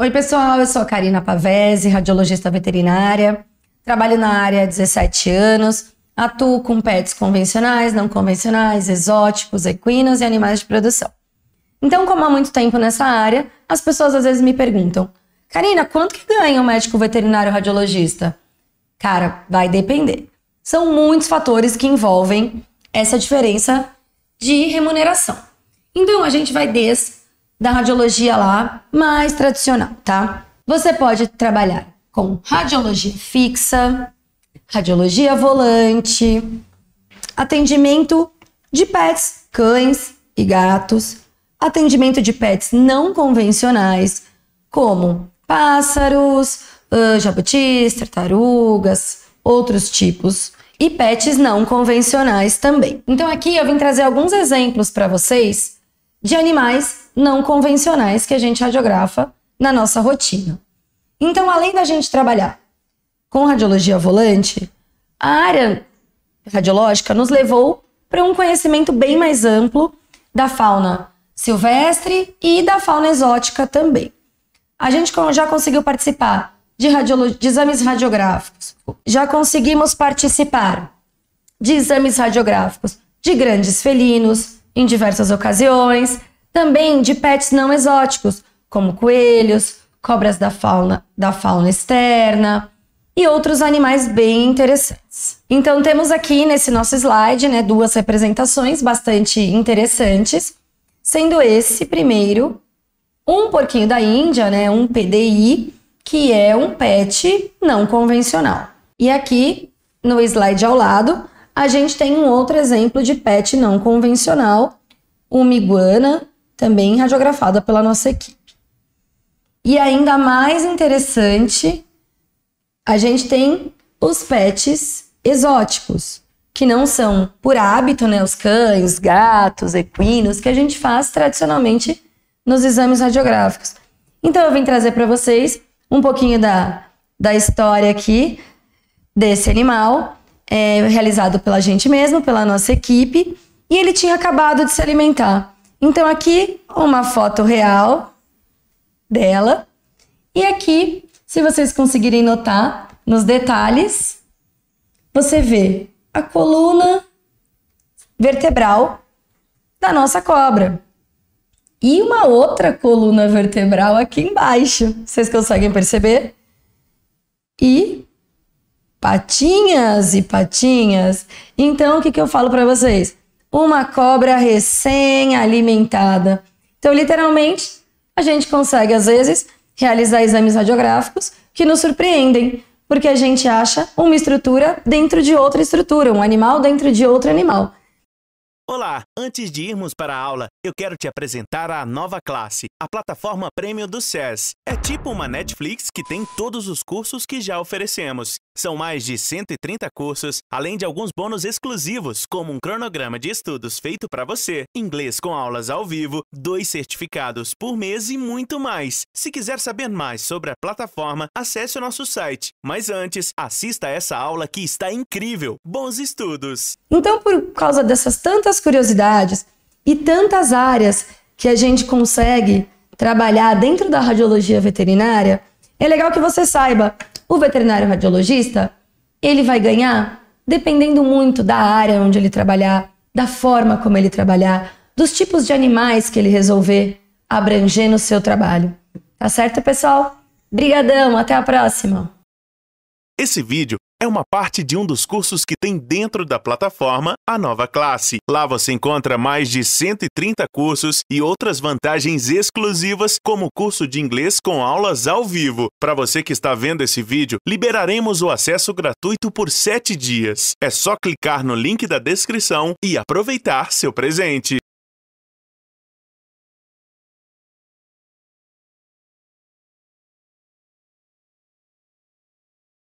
Oi, pessoal, eu sou a Karina Pavese, radiologista veterinária. Trabalho na área há 17 anos. Atuo com pets convencionais, não convencionais, exóticos, equinos e animais de produção. Então, como há muito tempo nessa área, as pessoas às vezes me perguntam: Karina, quanto que ganha um médico veterinário radiologista? Cara, vai depender. São muitos fatores que envolvem essa diferença de remuneração. Então, a gente vai desde da radiologia lá, mais tradicional, tá? Você pode trabalhar com radiologia fixa, radiologia volante, atendimento de pets, cães e gatos, atendimento de pets não convencionais, como pássaros, ah, jabutis, tartarugas, outros tipos e pets não convencionais também. Então aqui eu vim trazer alguns exemplos para vocês de animais não convencionais que a gente radiografa na nossa rotina. Então, além da gente trabalhar com radiologia volante, a área radiológica nos levou para um conhecimento bem mais amplo da fauna silvestre e da fauna exótica também. A gente já conseguiu participar de, de exames radiográficos, já conseguimos participar de exames radiográficos de grandes felinos em diversas ocasiões, também de pets não exóticos, como coelhos, cobras da fauna, da fauna externa e outros animais bem interessantes. Então temos aqui nesse nosso slide né, duas representações bastante interessantes, sendo esse primeiro um porquinho da Índia, né, um PDI, que é um pet não convencional. E aqui no slide ao lado a gente tem um outro exemplo de pet não convencional, uma iguana também radiografada pela nossa equipe. E ainda mais interessante, a gente tem os pets exóticos, que não são por hábito, né, os cães, gatos, equinos, que a gente faz tradicionalmente nos exames radiográficos. Então eu vim trazer para vocês um pouquinho da, da história aqui desse animal, é, realizado pela gente mesmo, pela nossa equipe, e ele tinha acabado de se alimentar. Então aqui uma foto real dela. E aqui, se vocês conseguirem notar nos detalhes, você vê a coluna vertebral da nossa cobra. E uma outra coluna vertebral aqui embaixo. Vocês conseguem perceber? E patinhas e patinhas. Então, o que, que eu falo para vocês? uma cobra recém-alimentada. Então, literalmente, a gente consegue, às vezes, realizar exames radiográficos que nos surpreendem, porque a gente acha uma estrutura dentro de outra estrutura, um animal dentro de outro animal. Olá, antes de irmos para a aula, eu quero te apresentar a nova classe, a plataforma Premium do SES. É tipo uma Netflix que tem todos os cursos que já oferecemos. São mais de 130 cursos, além de alguns bônus exclusivos, como um cronograma de estudos feito para você, inglês com aulas ao vivo, dois certificados por mês e muito mais. Se quiser saber mais sobre a plataforma, acesse o nosso site. Mas antes, assista essa aula que está incrível. Bons estudos! Então, por causa dessas tantas curiosidades e tantas áreas que a gente consegue trabalhar dentro da radiologia veterinária, é legal que você saiba, o veterinário radiologista, ele vai ganhar dependendo muito da área onde ele trabalhar, da forma como ele trabalhar, dos tipos de animais que ele resolver abranger no seu trabalho. Tá certo, pessoal? Brigadão, até a próxima. Esse vídeo é uma parte de um dos cursos que tem dentro da plataforma a nova classe. Lá você encontra mais de 130 cursos e outras vantagens exclusivas, como o curso de inglês com aulas ao vivo. Para você que está vendo esse vídeo, liberaremos o acesso gratuito por 7 dias. É só clicar no link da descrição e aproveitar seu presente.